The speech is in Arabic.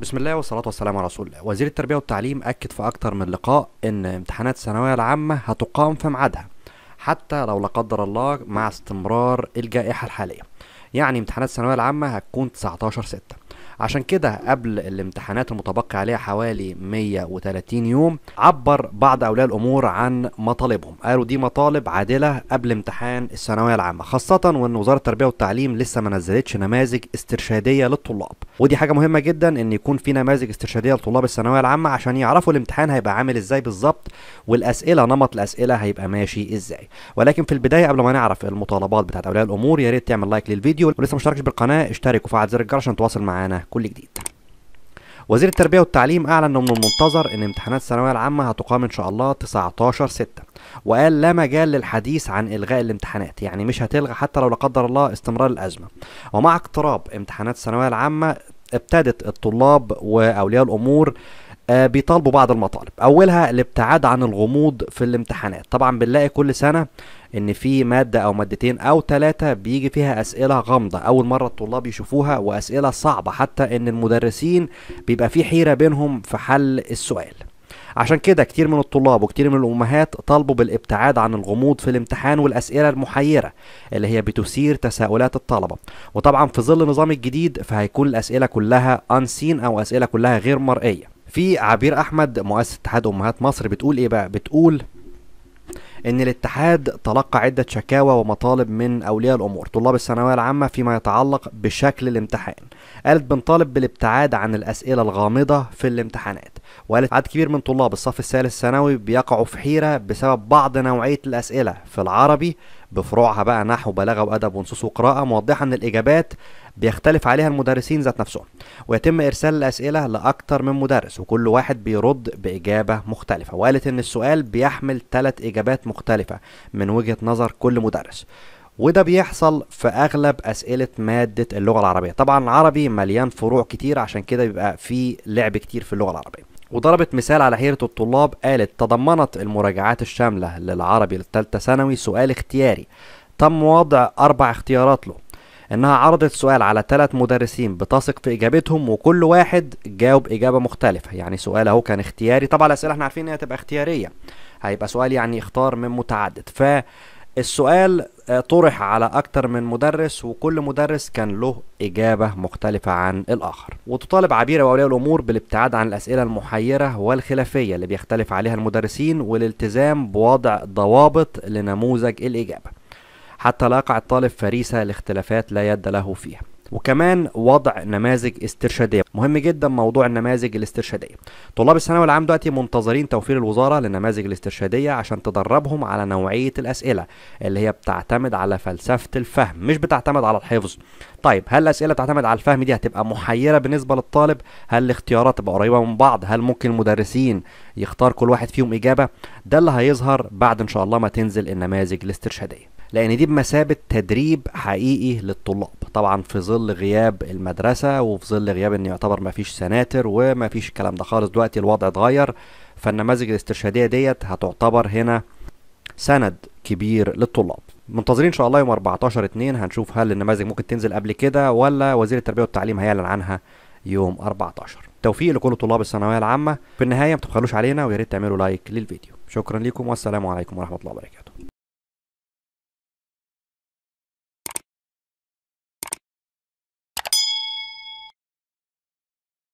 بسم الله والصلاة والسلام على رسول الله وزير التربية والتعليم أكد في أكتر من لقاء أن امتحانات الثانوية العامة هتقام في ميعادها حتى لو لا قدر الله مع استمرار الجائحة الحالية يعني امتحانات الثانوية العامة هتكون 19 6 عشان كده قبل الامتحانات المتبقي عليها حوالي 130 يوم عبر بعض اولياء الامور عن مطالبهم قالوا دي مطالب عادله قبل امتحان الثانويه العامه خاصه وان وزاره التربيه والتعليم لسه ما نزلتش نماذج استرشاديه للطلاب ودي حاجه مهمه جدا ان يكون في نماذج استرشاديه لطلاب الثانويه العامه عشان يعرفوا الامتحان هيبقى عامل ازاي بالظبط والاسئله نمط الاسئله هيبقى ماشي ازاي ولكن في البدايه قبل ما نعرف المطالبات بتاعت اولياء الامور يا ريت تعمل لايك للفيديو ولسه ما بالقناه اشترك وفعل زر الجرس عشان تواصل معانا كل جديد وزير التربية والتعليم أعلن أنه من المنتظر أن امتحانات الثانوية العامة هتقام إن شاء الله 19 6 وقال لا مجال للحديث عن إلغاء الامتحانات يعني مش هتلغى حتى لو لا قدر الله استمرار الأزمة ومع اقتراب امتحانات الثانوية العامة ابتدت الطلاب وأولياء الأمور آه، بيطالبوا بعض المطالب اولها الابتعاد عن الغموض في الامتحانات طبعا بنلاقي كل سنه ان في ماده او مادتين او ثلاثه بيجي فيها اسئله غامضه اول مره الطلاب يشوفوها واسئله صعبه حتى ان المدرسين بيبقى في حيره بينهم في حل السؤال عشان كده كتير من الطلاب وكتير من الأمهات طالبوا بالابتعاد عن الغموض في الامتحان والأسئلة المحيرة اللي هي بتثير تساؤلات الطلبة وطبعا في ظل النظام الجديد فهيكون الأسئلة كلها أنسين أو أسئلة كلها غير مرئية في عبير احمد مؤسس اتحاد امهات مصر بتقول ايه بقى بتقول ان الاتحاد تلقى عده شكاوى ومطالب من اولياء الامور طلاب الثانويه العامه فيما يتعلق بشكل الامتحان قالت بنطالب بالابتعاد عن الاسئله الغامضه في الامتحانات وقالت عدد كبير من طلاب الصف الثالث ثانوي بيقعوا في حيرة بسبب بعض نوعية الأسئلة في العربي بفروعها بقى نحو بلاغة وأدب ونصوص وقراءة موضحة أن الإجابات بيختلف عليها المدرسين ذات نفسهم ويتم إرسال الأسئلة لاكثر من مدرس وكل واحد بيرد بإجابة مختلفة وقالت أن السؤال بيحمل ثلاث إجابات مختلفة من وجهة نظر كل مدرس وده بيحصل في اغلب اسئله ماده اللغه العربيه طبعا العربي مليان فروع كتير عشان كده بيبقى في لعب كتير في اللغه العربيه وضربت مثال على حيرة الطلاب قالت تضمنت المراجعات الشاملة للعربي للثالثة ثانوي سؤال اختياري تم وضع أربع اختيارات له إنها عرضت سؤال على ثلاث مدرسين بتثق في إجابتهم وكل واحد جاوب إجابة مختلفة يعني سؤال أهو كان اختياري طبعا الأسئلة احنا عارفين إنها تبقى اختيارية هيبقى سؤال يعني اختار من متعدد ف السؤال آه، طرح على أكتر من مدرس وكل مدرس كان له إجابة مختلفة عن الآخر وتطالب عبير وأولياء الأمور بالابتعاد عن الأسئلة المحيرة والخلافية اللي بيختلف عليها المدرسين والالتزام بوضع ضوابط لنموذج الإجابة حتى لا يقع الطالب فريسة لاختلافات لا يد له فيها وكمان وضع نماذج استرشاديه مهم جدا موضوع النماذج الاسترشاديه طلاب الثانوي العام دلوقتي منتظرين توفير الوزاره للنماذج الاسترشاديه عشان تدربهم على نوعيه الاسئله اللي هي بتعتمد على فلسفه الفهم مش بتعتمد على الحفظ طيب هل الاسئله بتعتمد على الفهم دي هتبقى محيره بالنسبه للطالب هل الاختيارات تبقى قريبه من بعض هل ممكن المدرسين يختار كل واحد فيهم اجابه ده اللي هيظهر بعد ان شاء الله ما تنزل النماذج الاسترشاديه لان دي بمثابه تدريب حقيقي للطلاب طبعا في ظل غياب المدرسة وفي ظل غياب ان يعتبر مفيش سناتر ومفيش الكلام ده خالص دلوقتي الوضع اتغير فالنماذج الاستشهادية ديت هتعتبر هنا سند كبير للطلاب منتظرين ان شاء الله يوم 14 2 هنشوف هل النماذج ممكن تنزل قبل كده ولا وزير التربيه والتعليم هيعلن عنها يوم 14 توفيق لكل طلاب الثانويه العامه في النهايه ما تبخلوش علينا ويا ريت تعملوا لايك للفيديو شكرا لكم والسلام عليكم ورحمه الله وبركاته